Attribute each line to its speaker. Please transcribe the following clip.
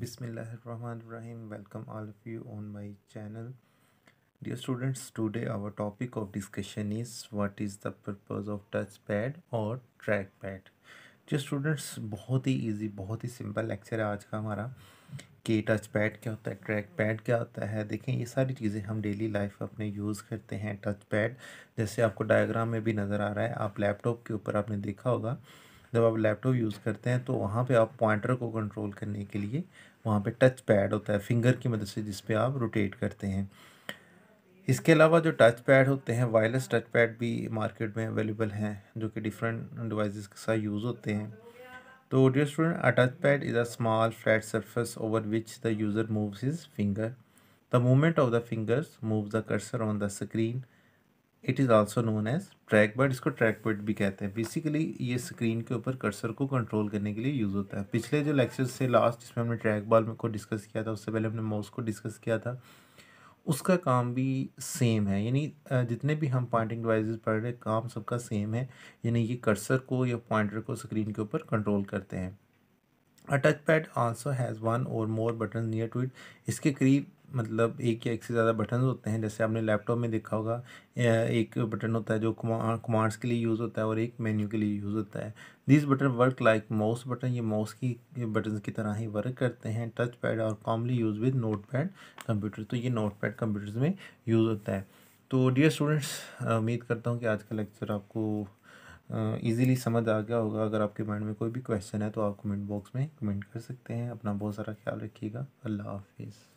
Speaker 1: बिसमीम welcome all of you on my channel dear students today our topic of discussion is what is the purpose of touch pad और track pad dear students बहुत ही easy बहुत ही simple lecture है आज का हमारा कि टच पैड क्या होता है ट्रैक पैड क्या होता है देखें ये सारी चीज़ें हम डेली लाइफ अपने यूज़ करते हैं टच पैड जैसे आपको डायग्राम में भी नज़र आ रहा है आप लैपटॉप के ऊपर आपने देखा होगा जब आप लैपटॉप यूज़ करते हैं तो वहाँ पे आप पॉइंटर को कंट्रोल करने के लिए वहाँ पे टच पैड होता है फिंगर की मदद से जिस आप रोटेट करते हैं इसके अलावा जो टच पैड होते हैं वायरलेस टच पैड भी मार्केट में अवेलेबल हैं जो कि डिफरेंट डिवाइस के साथ यूज़ होते हैं तो dear student a touch pad is a small flat surface over which the user moves his finger the movement of the fingers move the cursor on the screen it is also known as track board इसको track board भी कहते हैं basically ये screen के ऊपर cursor को control करने के लिए यूज़ होता है पिछले जो लेक्चर से लास्ट जिसमें हमने ट्रैक बॉल में को डिस्कस किया था उससे पहले हमने माउस को डिस्कस किया था उसका काम भी सेम है यानी जितने भी हम पॉइंटिंग डिवाइज पढ़ रहे काम सबका सेम है यानी ये कर्सर को या पॉइंटर को स्क्रीन के ऊपर कंट्रोल करते हैं a touch pad also has one or more button near to it इसके करीब मतलब एक या एक से ज़्यादा बटन होते हैं जैसे आपने लैपटॉप में देखा होगा एक बटन होता है जो कमांड्स के लिए यूज़ होता है और एक मेन्यू के लिए यूज़ होता है this button work like mouse button ये माउस की बटन की तरह ही वर्क करते हैं टच पैड और commonly use with note pad computer तो ये नोट पैड कंप्यूटर्स में यूज़ होता है तो डियर स्टूडेंट्स उम्मीद करता हूँ कि आज का लेक्चर आपको ईज़िली समझ आ गया होगा अगर आपके माइंड में कोई भी क्वेश्चन है तो आप कमेंट बॉक्स में कमेंट कर सकते हैं अपना बहुत सारा ख्याल रखिएगा अल्लाह हाफिज़